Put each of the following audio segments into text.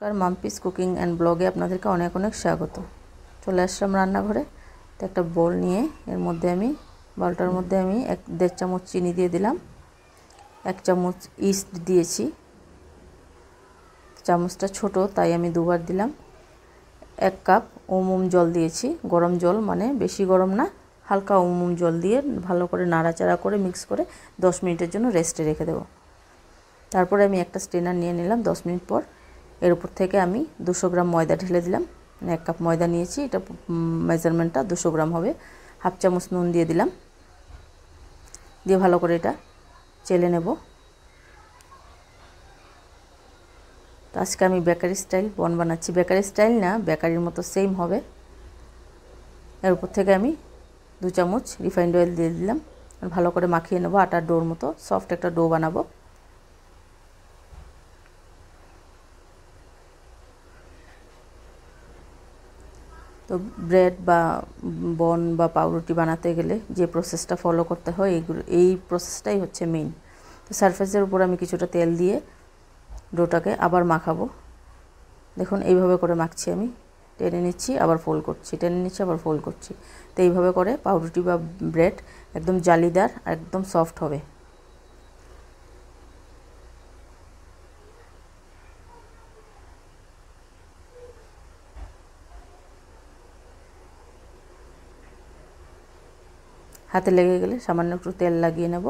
নমস্কার মাম্পিস cooking and ব্লগে আপনাদেরকে অনেক অনেক স্বাগত চলে আসলাম রান্নাঘরে তো একটা বল নিয়ে এর মধ্যে আমি বলটার মধ্যে আমি এক দেড় চামচ চিনি দিয়ে দিলাম এক চামচ ইস্ট দিয়েছি চামচটা ছোট তাই আমি দুবার দিলাম এক কাপ উমুম জল দিয়েছি গরম জল মানে বেশি গরম না হালকা উমুম জল দিয়ে ভালো করে নাড়াচাড়া করে মিক্স করে দশ মিনিটের জন্য রেস্টে রেখে দেব তারপরে আমি একটা স্ট্রেনার নিয়ে নিলাম দশ মিনিট পর এর উপর থেকে আমি দুশো গ্রাম ময়দা ঢেলে দিলাম মানে এক কাপ ময়দা নিয়েছি এটা মেজারমেন্টটা দুশো গ্রাম হবে হাফ চামচ নুন দিয়ে দিলাম দিয়ে ভালো করে এটা চেলে নেব তো আজকে আমি বেকারি স্টাইল বন বানাচ্ছি বেকারি স্টাইল না বেকারির মতো সেম হবে এর উপর থেকে আমি দু চামচ রিফাইন্ড অয়েল দিয়ে দিলাম ভালো করে মাখিয়ে নেবো আটার ডোর মতো সফট একটা ডো বানাবো তো ব্রেড বা বন বা পাউরুটি বানাতে গেলে যে প্রসেসটা ফলো করতে হয় এইগুলো এই প্রসেসটাই হচ্ছে মেইন তো সারফেসের উপর আমি কিছুটা তেল দিয়ে ডোটাকে আবার মাখাবো দেখুন এইভাবে করে মাখছি আমি টেনে নিচ্ছি আবার ফোল্ড করছি টেনে নিচ্ছি আবার ফোল্ড করছি তো এইভাবে করে পাউরুটি বা ব্রেড একদম জালিদার একদম সফট হবে হাতে লেগে গেলে সামান্য একটু তেল লাগিয়ে নেব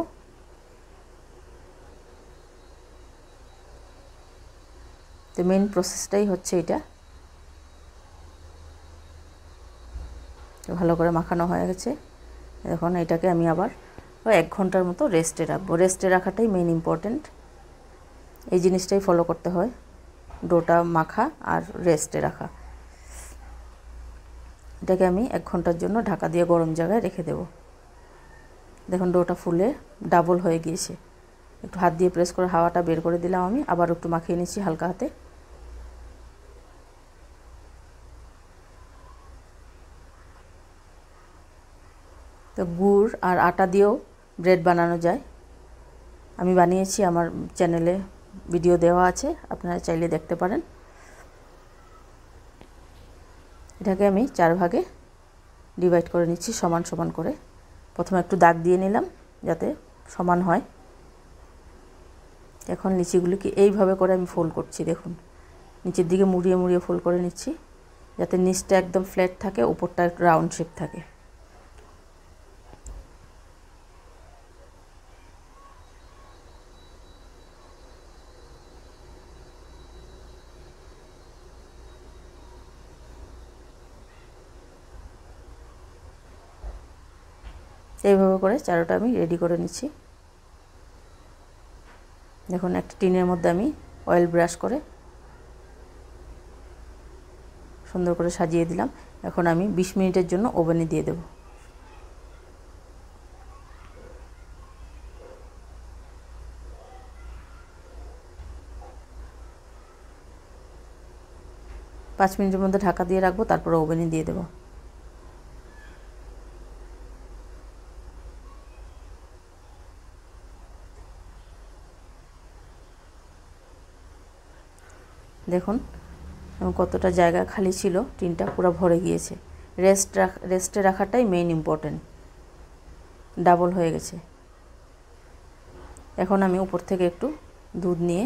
তো মেন প্রসেসটাই হচ্ছে এটা ভালো করে মাখানো হয়ে গেছে এখন এটাকে আমি আবার এক ঘন্টার মতো রেস্টে রাখবো রেস্টে রাখাটাই মেন ইম্পর্টেন্ট এই জিনিসটাই ফলো করতে হয় ডোটা মাখা আর রেস্টে রাখা এটাকে আমি এক ঘন্টার জন্য ঢাকা দিয়ে গরম জায়গায় রেখে দেবো দেখুন ডোটা ফুলে ডাবল হয়ে গিয়েছে একটু হাত দিয়ে প্রেস করে হাওয়াটা বের করে দিলাম আমি আবার একটু মাখিয়ে নিচ্ছি হালকা হাতে তো গুড় আর আটা দিয়েও ব্রেড বানানো যায় আমি বানিয়েছি আমার চ্যানেলে ভিডিও দেওয়া আছে আপনারা চাইলে দেখতে পারেন এটাকে আমি চার ভাগে ডিভাইড করে নিচ্ছি সমান সমান করে প্রথমে একটু দাগ দিয়ে নিলাম যাতে সমান হয় এখন লিচিগুলিকে এইভাবে করে আমি ফোল্ড করছি দেখুন নিচের দিকে মুড়িয়ে মুড়িয়ে ফোল্ড করে নিচ্ছি যাতে নিচটা একদম ফ্ল্যাট থাকে ওপরটা রাউন্ড শেপ থাকে এইভাবে করে চারোটা আমি রেডি করে নিচ্ছি দেখুন একটা টিনের মধ্যে আমি অয়েল ব্রাশ করে সুন্দর করে সাজিয়ে দিলাম এখন আমি ২০ মিনিটের জন্য ওভেনে দিয়ে দেব পাঁচ মিনিটের মধ্যে ঢাকা দিয়ে রাখবো তারপরে ওভেনে দিয়ে দেবো দেখুন কতটা জায়গা খালি ছিল টিনটা পুরো ভরে গিয়েছে রেস্ট রাখ রেস্টে রাখাটাই মেইন ইম্পর্টেন্ট ডাবল হয়ে গেছে এখন আমি উপর থেকে একটু দুধ নিয়ে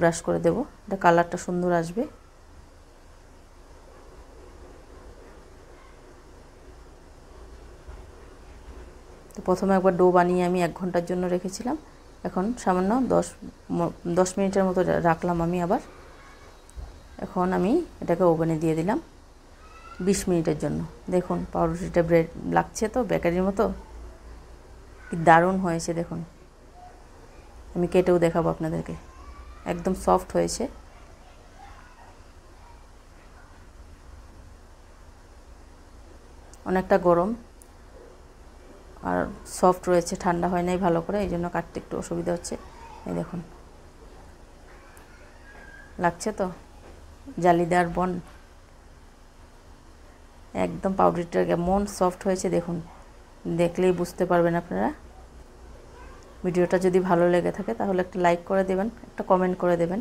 ব্রাশ করে দেব এটা কালারটা সুন্দর আসবে তো প্রথমে একবার ডো বানিয়ে আমি এক ঘন্টার জন্য রেখেছিলাম এখন সামান্য দশ দশ মিনিটের মতো রাখলাম আমি আবার এখন আমি এটাকে ওভেনে দিয়ে দিলাম বিশ মিনিটের জন্য দেখুন পাউরুটিটা ব্রেড লাগছে তো বেকারির মতো কি দারুণ হয়েছে দেখুন আমি কেটেও দেখাবো আপনাদেরকে একদম সফট হয়েছে অনেকটা গরম আর সফট রয়েছে ঠান্ডা হয় নাই ভালো করে এই জন্য কাটতে একটু অসুবিধা হচ্ছে এই দেখুন লাগছে তো জালিদার বন একদম পাউডারটা কেমন সফট হয়েছে দেখুন দেখলেই বুঝতে পারবেন আপনারা ভিডিওটা যদি ভালো লেগে থাকে তাহলে একটা লাইক করে দেবেন একটা কমেন্ট করে দেবেন